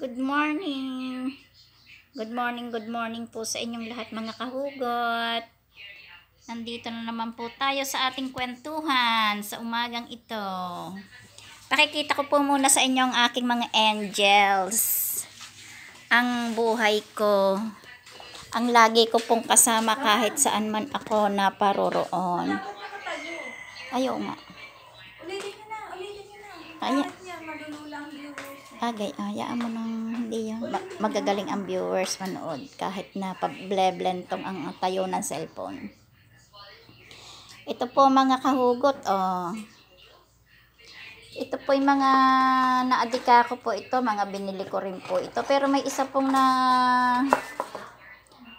Good morning. Good morning, good morning po sa inyong lahat mga kahugot. Nandito na naman po tayo sa ating kwentuhan sa umagang ito. Pakikita ko po muna sa inyo ang aking mga angels. Ang buhay ko. Ang lagi ko pong kasama kahit saan man ako naparoroon. Ayaw nga. Ulitin na, ulitin ka na. Ayaw. Bagay, oh, yaan mo nang hindi yung magagaling ang viewers manood kahit na pableblend tong ang tayo ng cellphone. Ito po mga kahugot, oh. Ito po yung mga naadika ko po ito, mga binili ko rin po ito. Pero may isa pong na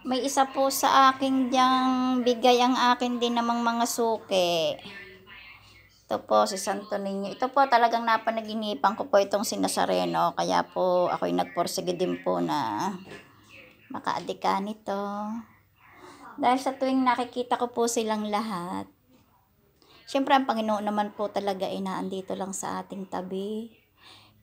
may isa po sa akin diyang bigay ang akin din namang mga suke. Ito po si Santo Niño. Ito po talagang napanaginipan ko po itong sinasareno. Kaya po ako'y nagporsige din po na makaadika nito. Dahil sa tuwing nakikita ko po silang lahat, Siyempre, ang Panginoon naman po talaga ay naandito lang sa ating tabi.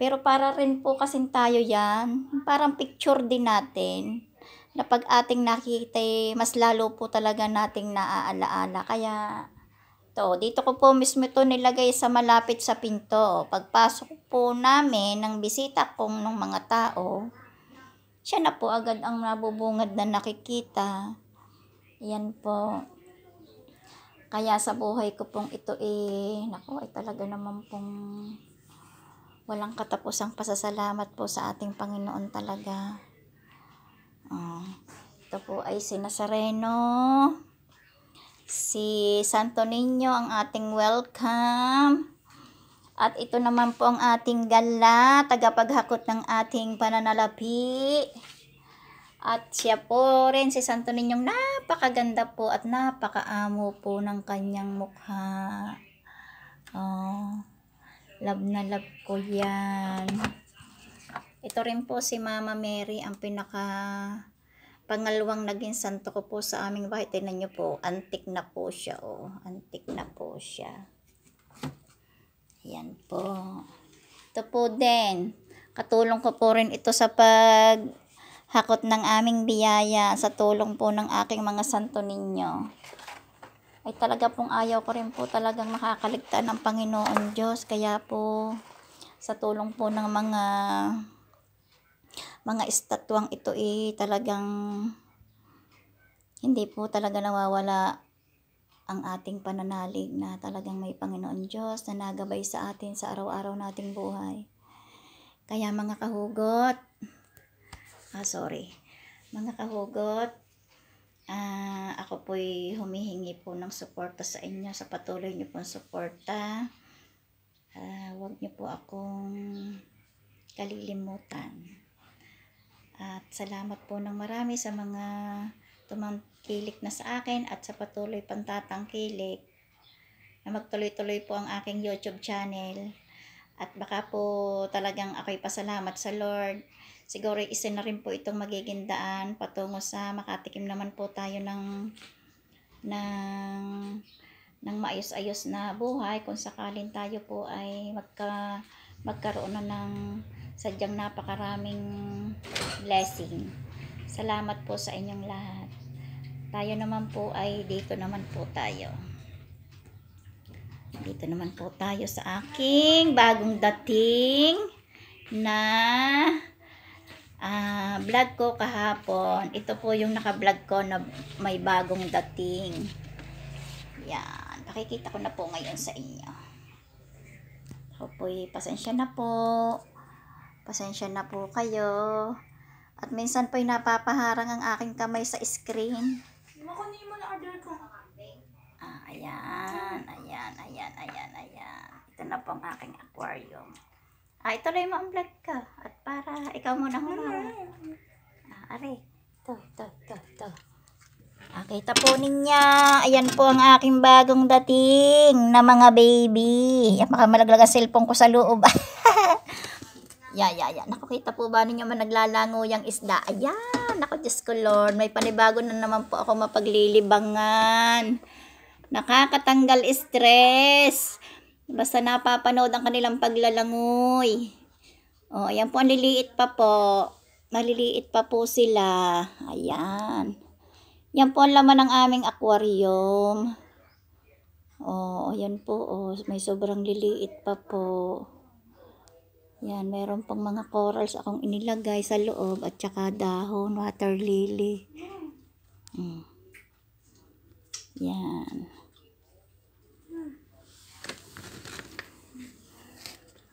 Pero para rin po kasi tayo yan, parang picture din natin na pag ating nakikita, eh, mas lalo po talaga nating naaalaala. Kaya ito, dito ko po mismo to nilagay sa malapit sa pinto. Pagpasok po namin ng bisita kong ng mga tao, siya na po agad ang nabubungad na nakikita. Yan po. Kaya sa buhay ko pong ito eh, naku, ay talaga naman pong walang katapusang pasasalamat po sa ating Panginoon talaga. Oh, ito po ay sinasareno si Santo Niño ang ating welcome. At ito naman po ang ating gala, tagapaghakot ng ating pananalapi. At siya po rin, si Santo Niñong, napakaganda po at napakaamo po ng kanyang mukha. Oh, love na love ko yan. Ito rin po si Mama Mary, ang pinaka Pangalawang naging santo ko po sa aming bahay. Tinan nyo po, antik na po siya. Oh. Antik na po siya. Ayan po. Ito po din. Katulong ko po rin ito sa paghakot ng aming biyaya sa tulong po ng aking mga santo ninyo. Ay talaga pong ayaw ko rin po talagang makakaligtaan ng Panginoon Diyos. Kaya po sa tulong po ng mga mga estatwang ito eh talagang hindi po talaga nawawala ang ating pananalig na talagang may Panginoon Diyos na nagabay sa atin sa araw-araw nating buhay. Kaya mga kahugot, ah sorry, mga kahugot, ah, ako po'y humihingi po ng suporta sa inyo, sa patuloy niyo pong suporta. Ah, huwag niyo po akong kalilimutan. At salamat po ng marami sa mga tumangkilik na sa akin at sa patuloy pantatangkilik na magtuloy-tuloy po ang aking YouTube channel. At baka po talagang ako'y pasalamat sa Lord. Siguro isa na rin po itong magiging daan patungo sa makatikim naman po tayo ng ng ng maayos-ayos na buhay kung sakaling tayo po ay magka magkaroon na ng sadyang napakaraming blessing. Salamat po sa inyong lahat. Tayo naman po ay dito naman po tayo. Dito naman po tayo sa aking bagong dating na uh, vlog ko kahapon. Ito po yung naka-vlog ko na may bagong dating. Yan. Pakikita ko na po ngayon sa inyo. Hopoy, eh, pasensya na po. Pasensya na po kayo. At minsan po'y napapaharang ang aking kamay sa screen. Makunin mo na order ko. Ah, ayan, ayan, ayan, ayan, ayan. Ito na po ang aking aquarium. Ah, ito mo ang vlog ka. At para ikaw muna humawa. Ah, are. Ito, ito, ito, ito. Ah, kita po ninyo. Ayan po ang aking bagong dating na mga baby. Yan, baka ang cellphone ko sa loob. Yeah, yeah, yeah. Nakakita po ba ninyo man naglalango yung isda? Ayan, ako Diyos ko Lord. May panibago na naman po ako mapaglilibangan. Nakakatanggal stress. Basta napapanood ang kanilang paglalangoy. O, oh, ayan po, ang liliit pa po. Maliliit pa po sila. Ayan. Yan po ang laman ng aming aquarium. O, oh, ayan po. Oh, may sobrang liliit pa po. Yan, meron pang mga corals akong inilagay sa loob at saka dahon, water lily. Mm. Yan.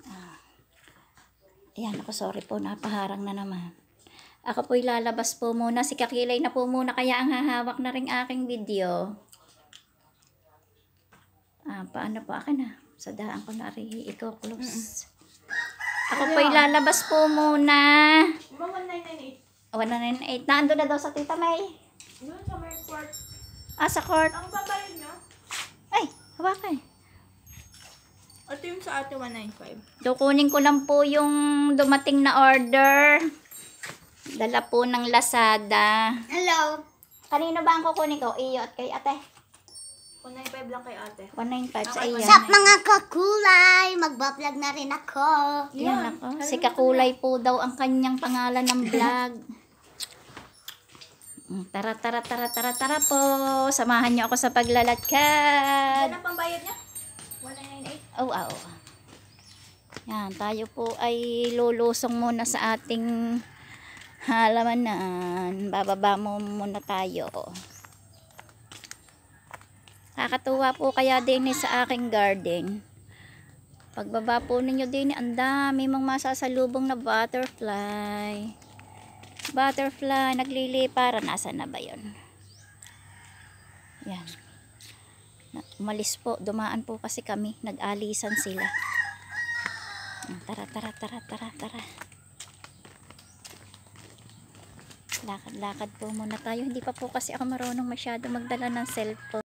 Ah. Ayan, ako sorry po, napaharang na naman. Ako po'y lalabas po muna, si Kakilay na po muna, kaya ang hahawak na rin aking video. Ah, paano po, akin na. Sa ko na rin, ikaw close. Mm -mm. Ako ano? pa ilalabas po muna. 1998. 198. Naando na daw sa tita May. Doon ano, sa may court. Ah, sa court. Ang babayin niya. Ay, hawakan. Eh. Ito yung sa ate 195. Dukunin ko lang po yung dumating na order. Dala po ng Lazada. Hello. Kanino ba ang kukunin ko? Iyo at kay ate. 195 lang kay ate. 195 sa iyo. Sa mga kakulay, magbablog na rin ako. Yan yeah. ako. Si Kakulay po daw ang kanyang pangalan ng vlog. tara, tara, tara, tara, tara po. Samahan niyo ako sa paglalakad. Yan ang pambayad niya? 198? Oo, oh, oo. Oh. Yan, tayo po ay lulusong muna sa ating halamanan. Bababa mo muna tayo. Kakatuwa po kaya din eh sa aking garden. Pagbaba po ninyo din, ang dami mong masasalubong na butterfly. Butterfly, naglili para nasa na ba yun? Yan. Umalis po, dumaan po kasi kami. Nag-alisan sila. Tara, tara, tara, tara, tara. Lakad-lakad po muna tayo. Hindi pa po kasi ako marunong masyado magdala ng cellphone.